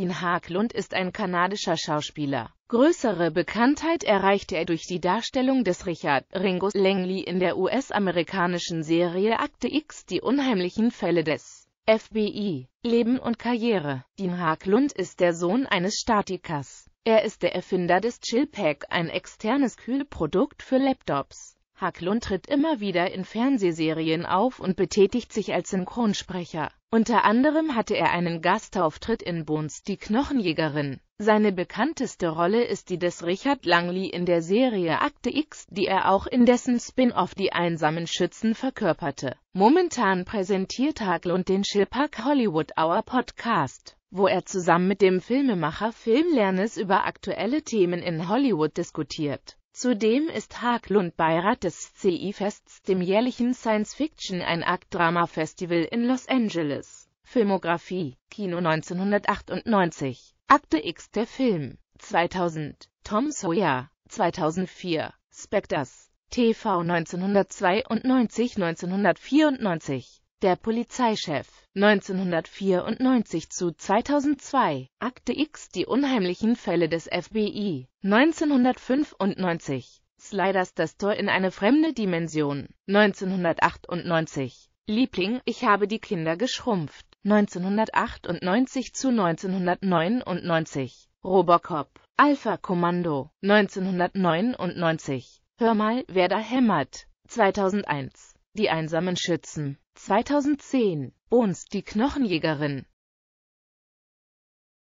Dean Haglund ist ein kanadischer Schauspieler. Größere Bekanntheit erreichte er durch die Darstellung des Richard Ringo Langley in der US-amerikanischen Serie Akte X Die unheimlichen Fälle des FBI. Leben und Karriere Dean Haglund ist der Sohn eines Statikers. Er ist der Erfinder des Chillpack, ein externes Kühlprodukt für Laptops. Hacklund tritt immer wieder in Fernsehserien auf und betätigt sich als Synchronsprecher. Unter anderem hatte er einen Gastauftritt in Bones die Knochenjägerin. Seine bekannteste Rolle ist die des Richard Langley in der Serie Akte X, die er auch in dessen Spin-off Die einsamen Schützen verkörperte. Momentan präsentiert Haglund den Schilpack Hollywood Hour Podcast wo er zusammen mit dem Filmemacher Phil über aktuelle Themen in Hollywood diskutiert. Zudem ist Haglund Beirat des CI-Fests, dem jährlichen Science-Fiction ein Akt-Drama-Festival in Los Angeles. Filmografie Kino 1998 Akte X der Film 2000 Tom Sawyer 2004 Spectres TV 1992 1994 Der Polizeichef 1994 zu 2002, Akte X, die unheimlichen Fälle des FBI, 1995, Sliders, das Tor in eine fremde Dimension, 1998, Liebling, ich habe die Kinder geschrumpft, 1998 zu 1999, Robocop, Alpha Kommando, 1999, Hör mal, wer da hämmert, 2001. Die einsamen Schützen. 2010. Ons die Knochenjägerin.